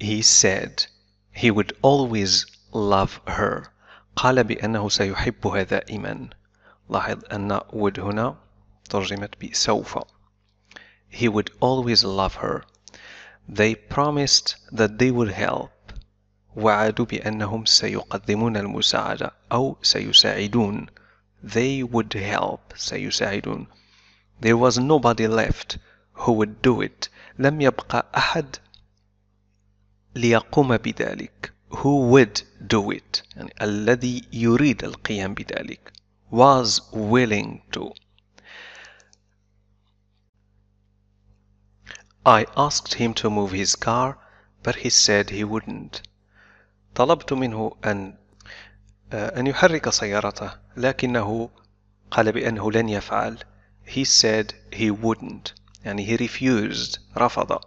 he said he would always love her قال بأنه سيحبها دائما لاحظ أن would هنا ترجمت بسوف he would always love her they promised that they would help وعدوا بأنهم سيقدمون المساعدة أو سيساعدون they would help سيساعدون there was nobody left who would do it لم يبقى أحد ليقوم بذلك who would do it يعني الذي يريد القيام بذلك was willing to I asked him to move his car but he said he wouldn't طلبت منه أن أن يحرك سيارته لكنه قال بأنه لن يفعل he said he wouldn't يعني he refused رفض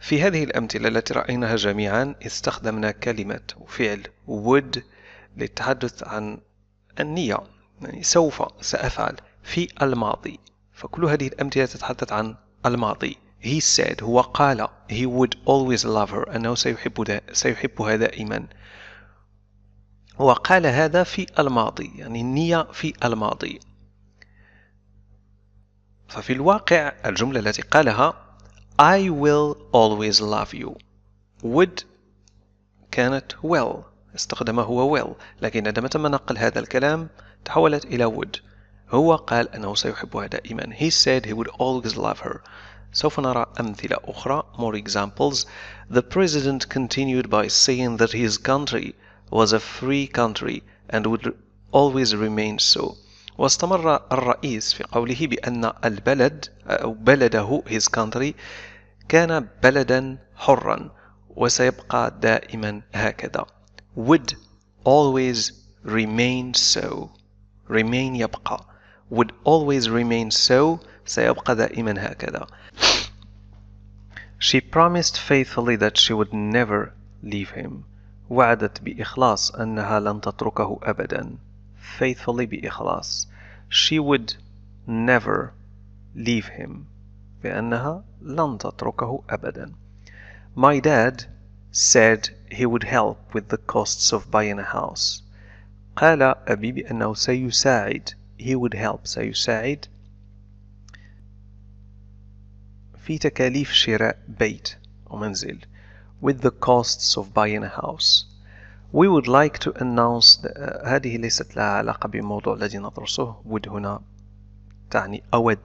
في هذه الأمثلة التي رأيناها جميعا استخدمنا كلمة وفعل would للتحدث عن النية يعني سوف سأفعل في الماضي فكل هذه الأمثلة تتحدث عن الماضي he said هو قال he would always love her أنه سيحب دا سيحبها دائما وقال هذا في الماضي يعني النية في الماضي ففي الواقع الجملة التي قالها I will always love you would كانت will استخدمه هو will لكن عندما تم نقل هذا الكلام تحولت إلى would هو قال أنه سيحبها دائما he said he would always love her سوف نرى أمثلة أخرى more examples the president continued by saying that his country was a free country and would always remain so واستمر الرئيس في قوله بأن البلد أو بلده his country كان بلدا حرا وسيبقى دائما هكذا would always remain so remain يبقى would always remain so سيبقى دائما هكذا she promised faithfully that she would never leave him وعدت بإخلاص أنها لن تتركه أبدا faithfully بإخلاص she would never leave him بأنها لن تتركه أبدا my dad said he would help with the costs of buying a house قال أبي بأنه سيساعد he would help سيساعد في تكاليف شراء بيت منزل with the costs of buying a house we would like to announce uh, هذه ليست لها علاقة بموضوع الذي ندرسه would هنا تعني أود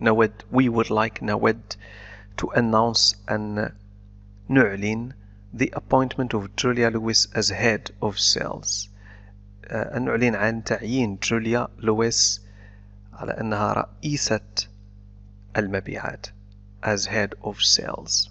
نود we would like نود to announce أن نعلن the appointment of Julia Lewis as head of sales uh, أن نعلن عن تعيين جوليا لويس على أنها رئيسة المبيعات as head of sales